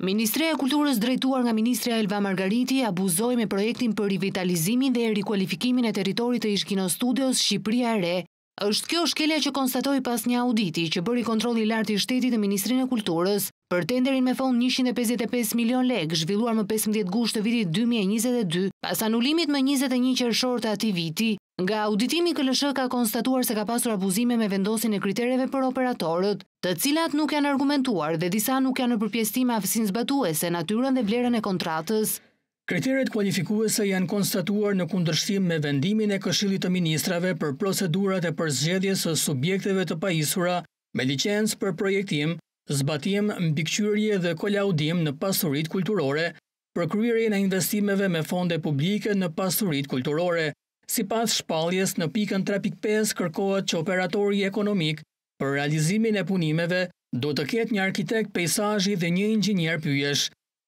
Ministreja e Kulturës drejtuar nga Ministreja Elva Margariti abuzoi me projektin për rivitalizimin dhe rikualifikimin e teritorit të ishkino studios Shqipria e Re. Êshtë kjo shkelja që konstatoi pas një auditi që bëri kontroli lartë i shtetit e Ministrinë e Kulturës për tenderin me fond 155 milion lek zhvilluar më 15 gusht të vitit 2022 pas anulimit më 21 qërëshor të ati viti Nga auditimi KLSH ka konstatuar se ka pasur abuzime me vendosin e kriterjeve për operatorët, të cilat nuk janë argumentuar dhe disa nuk janë në përpjestim afsin zbatuese, natyren dhe vlerën e kontratës. Kriterjet kualifikuese janë konstatuar në kundërshtim me vendimin e këshillit të ministrave për procedurat e përzgjedhjes së subjekteve të pajisura me licens për projektim, zbatim, mbikqyrje dhe kolaudim në pasurit kulturore, përkryrje në investimeve me fonde publike në pasurit kulturore, Si pas shpaljes në pikën 3.5 kërkohet që operatori ekonomik për realizimin e punimeve do të ketë një arkitekt pejsaji dhe një ingjinier pyjesh,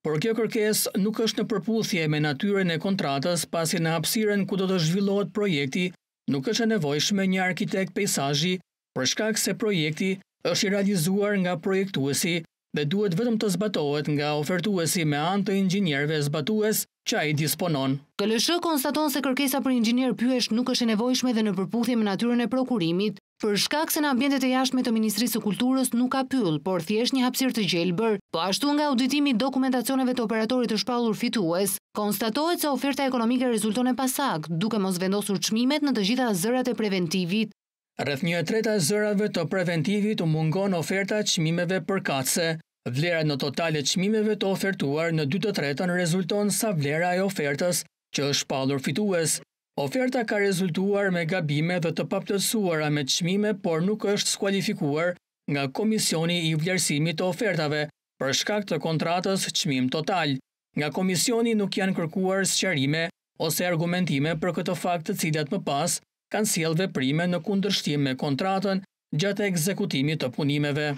por kjo kërkes nuk është në përputhje me natyren e kontratës pasi në hapsiren ku do të zhvillohet projekti nuk është e nevojshme një arkitekt pejsaji për shkak se projekti është i realizuar nga projektuesi dhe duhet vetëm të zbatohet nga ofertuesi me anë të ingjinierve zbatues që a i disponon. Këllëshë konstaton se kërkesa për ingjinerë pyesh nuk është e nevojshme dhe në përputhje me natyren e prokurimit, për shkak se në ambjendet e jashme të Ministrisë Kulturës nuk ka pyll, por thjesht një hapsir të gjelbër, po ashtu nga auditimi dokumentacioneve të operatorit të shpallur fitues, konstatohet se oferta ekonomike rezulton e pasak, duke mos vendosur qmimet në të gjitha zërat e preventivit. Rëth një treta zërave të preventivit u mungon oferta qmimeve për katse, Vlera në total e qmimeve të ofertuar në 2 të tretën rezulton sa vlera e ofertës që është palur fitues. Oferta ka rezultuar me gabime dhe të paptësuara me qmime, por nuk është skualifikuar nga Komisioni i Vlerësimit të Ofertave për shkak të kontratës qmim total. Nga Komisioni nuk janë kërkuar sëqarime ose argumentime për këtë fakt të cilat më pas kanë siel veprime në kundërshtim me kontratën gjatë ekzekutimit të punimeve.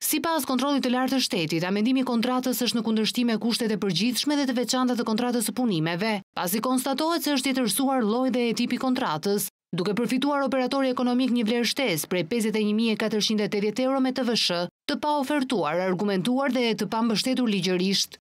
Si pas kontrolit të lartë të shtetit, amendimi kontratës është në kundërshtime kushtet e përgjithshme dhe të veçanda të kontratës të punimeve, pas i konstatohet se është i tërsuar loj dhe e tipi kontratës, duke përfituar operatori ekonomik një vlerë shtes prej 51.480 euro me të vëshë, të pa ofertuar, argumentuar dhe të pa mbështetur ligjërisht.